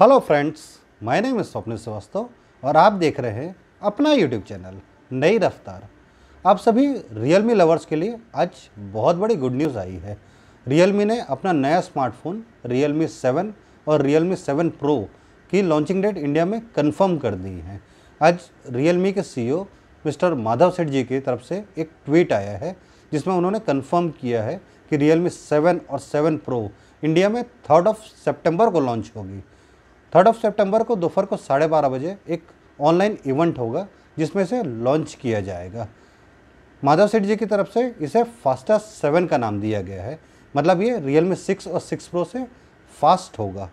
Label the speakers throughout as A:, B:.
A: hello friends my name is Swapna Srivastava और आप देख रहे हैं अपना यूट्यूब चैनल नई रफ्तार आप सभी रियलमी लवर्स के लिए आज बहुत बड़ी गुड न्यूज़ आई है रियलमी ने अपना नया स्मार्टफोन रियलमी 7 और रियलमी 7 प्रो की लॉन्चिंग डेट इंडिया में कंफर्म कर दी है आज रियलमी के सी e मिस्टर माधव सेठ जी की तरफ से एक ट्वीट आया है जिसमें उन्होंने कन्फर्म किया है कि रियलमी सेवन और सेवन प्रो इंडिया में थर्ड ऑफ सेप्टेम्बर को लॉन्च होगी थर्ड ऑफ सेप्टेम्बर को दोपहर को साढ़े बारह बजे एक ऑनलाइन इवेंट होगा जिसमें से लॉन्च किया जाएगा माधव सेठ जी की तरफ से इसे फास्टा सेवन का नाम दिया गया है मतलब ये रियल मी सिक्स और सिक्स प्रो से फास्ट होगा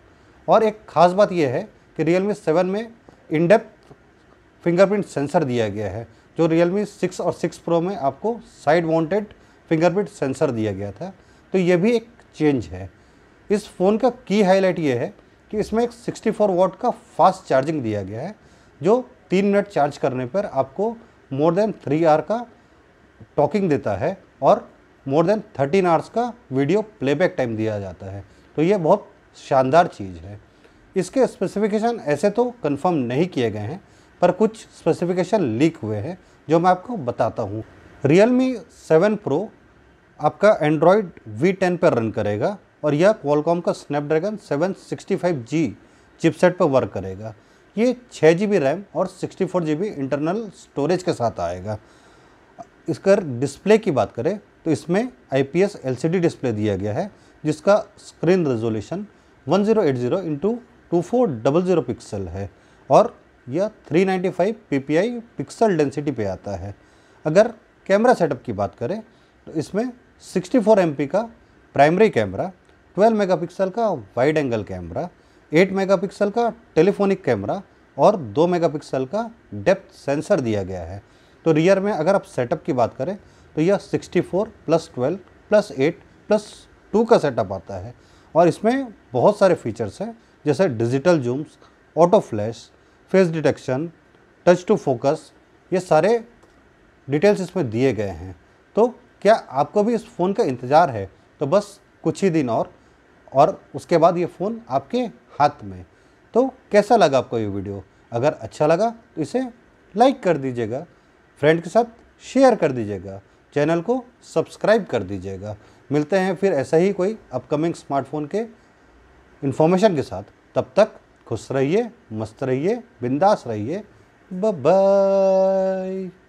A: और एक ख़ास बात यह है कि रियल मी सेवन में इनडेप्थ फिंगरप्रिंट सेंसर दिया गया है जो रियल मी सिक्स और सिक्स प्रो में आपको साइड वॉन्टेड फिंगरप्रिंट सेंसर दिया गया था तो ये भी एक चेंज है इस फ़ोन का की हाईलाइट ये है कि इसमें एक 64 वॉट का फास्ट चार्जिंग दिया गया है जो तीन मिनट चार्ज करने पर आपको मोर देन थ्री आर का टॉकिंग देता है और मोर देन थर्टीन आवर्स का वीडियो प्लेबैक टाइम दिया जाता है तो ये बहुत शानदार चीज़ है इसके स्पेसिफिकेशन ऐसे तो कंफर्म नहीं किए गए हैं पर कुछ स्पेसिफिकेशन लीक हुए हैं जो मैं आपको बताता हूँ रियल मी सेवन प्रो आपका एंड्रॉयड वी टेन पर रन करेगा और यह क्वालकॉम का स्नैपड्रैगन 765G चिपसेट पर वर्क करेगा ये छः जी रैम और सिक्सटी फोर इंटरनल स्टोरेज के साथ आएगा इसका डिस्प्ले की बात करें तो इसमें I P S L C D display दिया गया है जिसका screen resolution 1080 zero eight zero into two four double zero pixel है और यह 395 ppi पिक्सल डेंसिटी पे आता है अगर कैमरा सेटअप की बात करें तो इसमें 64 MP का प्राइमरी कैमरा 12 मेगापिक्सल का वाइड एंगल कैमरा 8 मेगापिक्सल का टेलीफोनिक कैमरा और 2 मेगापिक्सल का डेप्थ सेंसर दिया गया है तो रियर में अगर आप सेटअप की बात करें तो यह 64 plus twelve plus eight plus two का सेटअप आता है और इसमें बहुत सारे फीचर्स हैं जैसे digital zooms auto flash face detection touch to focus ये सारे डिटेल्स इसमें दिए गए हैं तो क्या आपको भी इस फ़ोन का इंतज़ार है तो बस कुछ ही दिन और और उसके बाद ये फ़ोन आपके हाथ में तो कैसा लगा आपको ये वीडियो अगर अच्छा लगा तो इसे लाइक कर दीजिएगा फ्रेंड के साथ शेयर कर दीजिएगा चैनल को सब्सक्राइब कर दीजिएगा मिलते हैं फिर ऐसा ही कोई अपकमिंग स्मार्टफोन के इन्फॉर्मेशन के साथ तब तक खुश रहिए मस्त रहिए बिंदास रहिए बाय